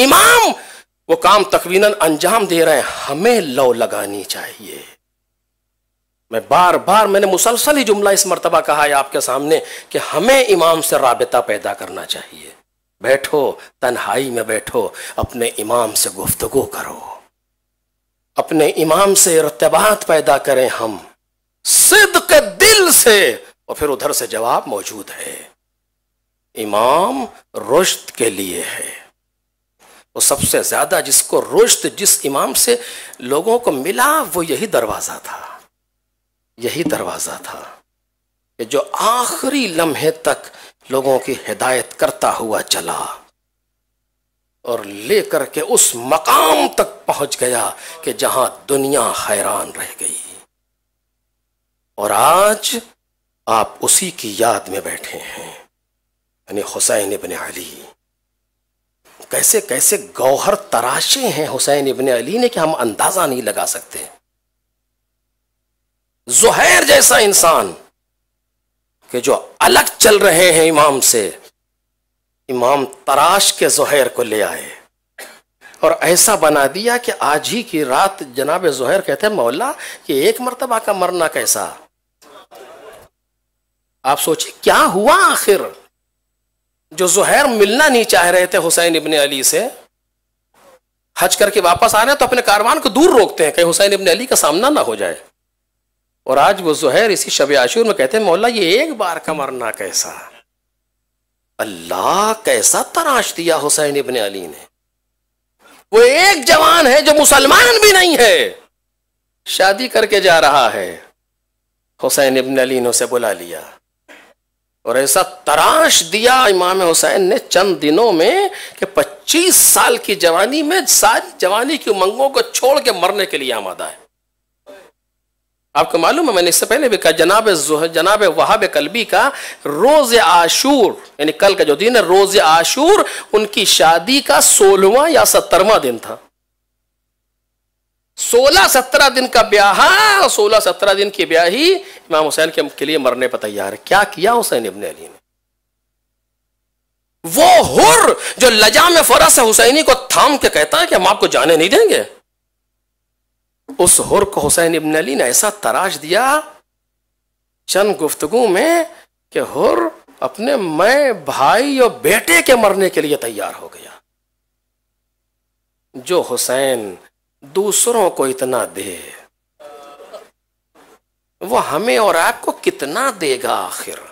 इमाम वो काम तकवीनन अंजाम दे रहे हैं हमें लौ लगानी चाहिए मैं बार बार मैंने मुसलसल ही जुमला इस मरतबा कहा है आपके सामने कि हमें इमाम से रबता पैदा करना चाहिए बैठो तन्हाई में बैठो अपने इमाम से गुफ्तगु करो अपने इमाम से रतबात पैदा करें हम सिद्ध के दिल से और फिर उधर से जवाब मौजूद है इमाम रोश्त के लिए है वो सबसे ज्यादा जिसको रोश्त जिस इमाम से लोगों को मिला वो यही दरवाजा था यही दरवाजा था कि जो आखिरी लम्हे तक लोगों की हिदायत करता हुआ चला और लेकर के उस मकाम तक पहुंच गया कि जहां दुनिया हैरान रह गई और आज आप उसी की याद में बैठे हैं यानी हुसैन इबन अली कैसे कैसे गौहर तराशे हैं हुसैन इबन अली ने कि हम अंदाजा नहीं लगा सकते जहैर जैसा इंसान के जो अलग चल रहे हैं इमाम से इमाम तराश के जहैर को ले आए और ऐसा बना दिया कि आज ही की रात जनाब जहर कहते हैं मौला कि एक मरतबा का मरना कैसा आप सोचिए क्या हुआ आखिर जो जहर मिलना नहीं चाह रहे थे हुसैन इबन अली से हज करके वापस आ रहे हैं तो अपने कारवान को दूर रोकते हैं कहीं हुसैन इबन अली का सामना ना हो जाए और आज वो जहर इसी शब आशूर में कहते हैं मौला ये एक बार का मरना कैसा अल्लाह कैसा तराश दिया हुसैन इबन अली ने वो एक जवान है जो मुसलमान भी नहीं है शादी करके जा रहा है हुसैन इबन अली ने उसे बुला लिया और ऐसा तराश दिया इमाम हुसैन ने चंद दिनों में कि 25 साल की जवानी में सारी जवानी की उमंगों को छोड़ के मरने के लिए आमादा है आपको मालूम है मैंने इससे पहले भी कहा जनाब जनाब वहाब कलबी का रोज़ आशूर यानी कल का जो दिन है रोज़ आशूर उनकी शादी का सोलवा या सत्तरवा दिन था सोलह सत्रह दिन का ब्याह हाँ, सोलह सत्रह दिन की ही इमाम हुसैन के, के लिए मरने पर तैयार है क्या किया हुसैन इबन अली ने वो हुर जो लजा में फरस हुसैनी को थाम के कहता है कि हम आपको जाने नहीं देंगे उस हुर को हुसैन इबन अली ने ऐसा तराश दिया चंद गुफ्तगु में कि हुर अपने मैं भाई और बेटे के मरने के लिए तैयार हो गया जो हुसैन दूसरों को इतना दे वो हमें और आपको कितना देगा आखिर